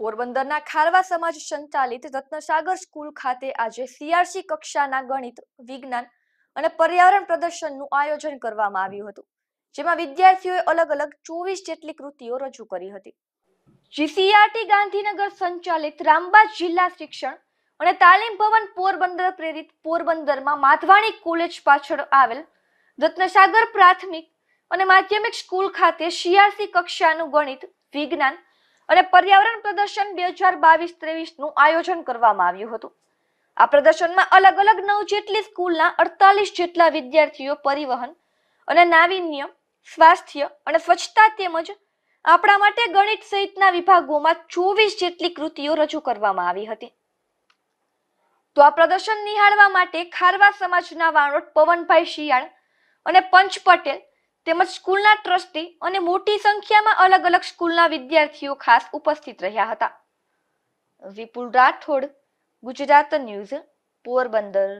પોરબંદરના ખારવા સમાજ સંચાલિત રત્નસાગર સ્કૂલ ખાતે આજે સીઆરસી કક્ષાના ગણિત વિજ્ઞાન અને પર્યાવરણ પ્રદર્શનનું આયોજન કરવામાં આવ્યું હતું જેમાં વિદ્યાર્થીઓએ અલગ અલગ ચોવીસ જેટલી કૃતિઓ રજૂ કરી હતી જીસીઆરટી ગાંધીનગર સંચાલિત રામબા જિલ્લા શિક્ષણ અને તાલીમ ભવન પોરબંદર પ્રેરિત પોરબંદરમાં માધવાણી કોલેજ પાછળ આવેલ રત્નસાગર પ્રાથમિક અને માધ્યમિક સ્કૂલ ખાતે સીઆરસી કક્ષાનું ગણિત વિજ્ઞાન અને પર્યાવરણ પ્રદર્શન બે હજાર બાવીસ ત્રેવીસનું આયોજન કરવામાં આવ્યું હતું આ પ્રદર્શનમાં અલગ અલગ નવ જેટલી સ્કૂલના અડતાલીસ જેટલા વિદ્યાર્થીઓ પરિવહન અને નાવીન્ય સ્વાસ્થ્ય અને સ્વચ્છતા તેમજ આપણા માટે ગણિત સહિતના વિભાગોમાં ચોવીસ જેટલી કૃતિઓ રજૂ કરવામાં આવી હતી તો આ પ્રદર્શન નિહાળવા માટે ખારવા સમાજના વાણોટ પવનભાઈ શિયાળ અને પંચ પટેલ તેમજ સ્કૂલના ટ્રસ્ટી અને મોટી સંખ્યામાં અલગ અલગ સ્કૂલના વિદ્યાર્થીઓ ખાસ ઉપસ્થિત રહ્યા હતા વિપુલ રાઠોડ ગુજરાત ન્યૂઝ પોરબંદર